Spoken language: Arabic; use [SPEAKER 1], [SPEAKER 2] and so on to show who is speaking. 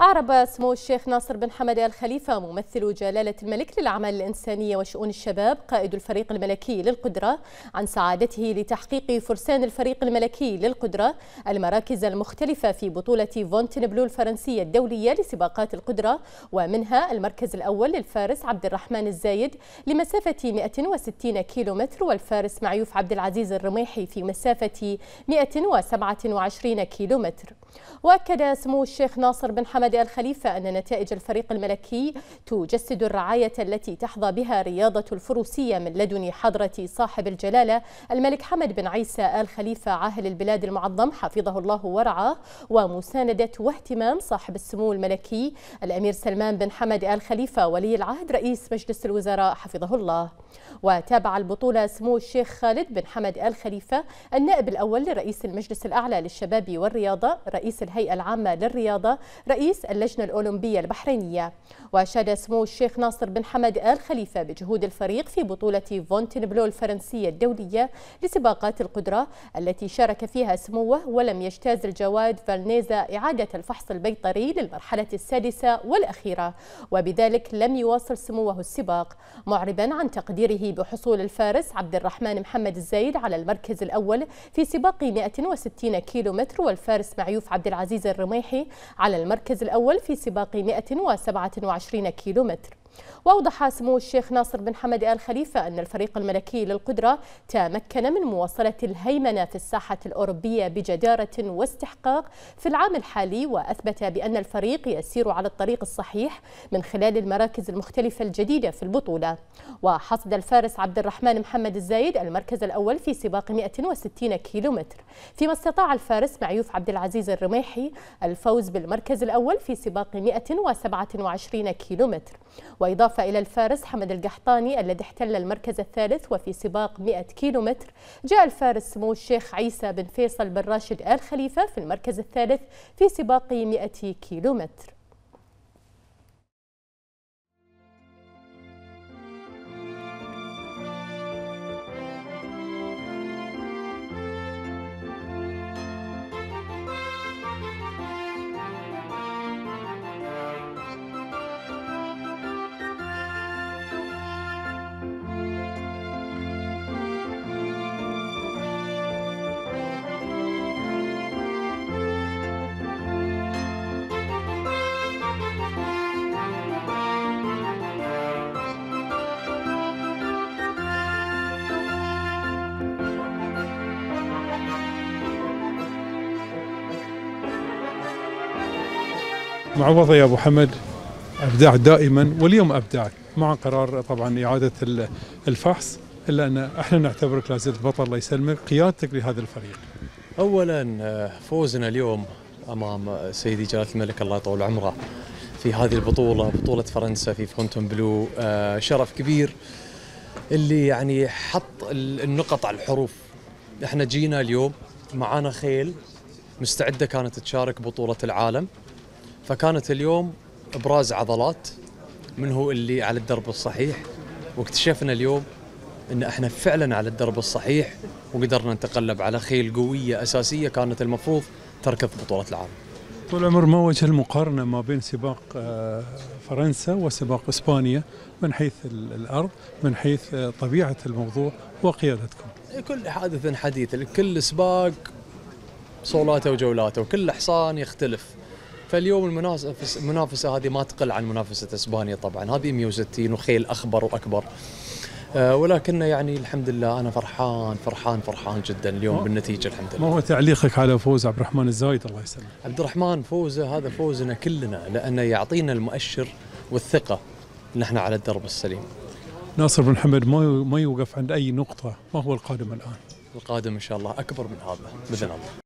[SPEAKER 1] أعرب سمو الشيخ ناصر بن حمد الخليفة خليفة ممثل جلالة الملك للأعمال الإنسانية وشؤون الشباب قائد الفريق الملكي للقدرة عن سعادته لتحقيق فرسان الفريق الملكي للقدرة المراكز المختلفة في بطولة فونتنبلو الفرنسية الدولية لسباقات القدرة ومنها المركز الأول للفارس عبد الرحمن الزايد لمسافة 160 كيلومتر والفارس معيوف عبد العزيز الرميحي في مسافة 127 كيلومتر وأكد سمو الشيخ ناصر بن حمد غادة الخليفة أن نتائج الفريق الملكي تجسد الرعاية التي تحظى بها رياضة الفروسية من لدن حضرة صاحب الجلالة الملك حمد بن عيسى آل خليفة عاهل البلاد المعظم حفظه الله ورعاه ومساندة واهتمام صاحب السمو الملكي الأمير سلمان بن حمد آل خليفة ولي العهد رئيس مجلس الوزراء حفظه الله وتابع البطولة سمو الشيخ خالد بن حمد آل خليفة النائب الأول لرئيس المجلس الأعلى للشباب والرياضة رئيس الهيئة العامة للرياضة رئيس رئيس اللجنة الأولمبية البحرينية وأشاد سمو الشيخ ناصر بن حمد آل خليفة بجهود الفريق في بطولة فونتنبلو الفرنسية الدولية لسباقات القدرة التي شارك فيها سموه ولم يجتاز الجواد فالنيزا إعادة الفحص البيطري للمرحلة السادسة والأخيرة وبذلك لم يواصل سموه السباق معربا عن تقديره بحصول الفارس عبد الرحمن محمد الزايد على المركز الأول في سباق 160 كيلومتر والفارس معيوف عبد العزيز الرميحي على المركز المركز الأول في سباق 127 كيلومتر وأوضح سمو الشيخ ناصر بن حمد آل خليفة أن الفريق الملكي للقدرة تمكن من مواصلة الهيمنة في الساحة الأوروبية بجدارة واستحقاق في العام الحالي وأثبت بأن الفريق يسير على الطريق الصحيح من خلال المراكز المختلفة الجديدة في البطولة وحصد الفارس عبد الرحمن محمد الزايد المركز الأول في سباق 160 كيلومتر فيما استطاع الفارس معيوف عبد العزيز الرميحي الفوز بالمركز الأول في سباق 127 كيلومتر وإضافة إلى الفارس حمد القحطاني الذي احتل المركز الثالث وفي سباق 100 كيلومتر جاء الفارس سمو الشيخ عيسى بن فيصل بن راشد آل خليفة في المركز الثالث في سباق 100 كيلومتر
[SPEAKER 2] معوضة يا أبو حمد أبداع دائما واليوم أبداع مع قرار طبعا إعادة الفحص إلا أن احنا نعتبرك لازلت بطل الله يسلمك قيادتك لهذا الفريق
[SPEAKER 3] أولا فوزنا اليوم أمام سيدي جلالة الملك الله يطول عمره في هذه البطولة بطولة فرنسا في فونتون بلو آه، شرف كبير اللي يعني حط النقط على الحروف احنا جينا اليوم معانا خيل مستعده كانت تشارك بطوله العالم فكانت اليوم ابراز عضلات من هو اللي على الدرب الصحيح واكتشفنا اليوم ان احنا فعلا على الدرب الصحيح وقدرنا نتقلب على خيل قويه اساسيه كانت المفروض تركض في بطوله العالم.
[SPEAKER 2] طول عمر ما وجه المقارنه ما بين سباق آه، فرنسا وسباق اسبانيا من حيث الارض من حيث آه، طبيعه الموضوع وقيادتكم.
[SPEAKER 3] كل حادث حديث كل سباق صولاته وجولاته وكل حصان يختلف فاليوم المنافسه المنافسه هذه ما تقل عن منافسه اسبانيا طبعا هذه 160 وخيل اخبر واكبر
[SPEAKER 2] آه، ولكن يعني
[SPEAKER 3] الحمد لله انا فرحان فرحان فرحان جدا اليوم بالنتيجه الحمد لله. ما هو
[SPEAKER 2] تعليقك على فوز عبد الرحمن الزايد الله يسلمك؟
[SPEAKER 3] عبد الرحمن فوزه هذا فوزنا كلنا لانه يعطينا المؤشر والثقه نحن على الدرب السليم.
[SPEAKER 2] ناصر بن حمد ما ما يوقف عند اي نقطه، ما هو القادم الان؟
[SPEAKER 3] القادم ان شاء الله اكبر من هذا باذن
[SPEAKER 4] الله.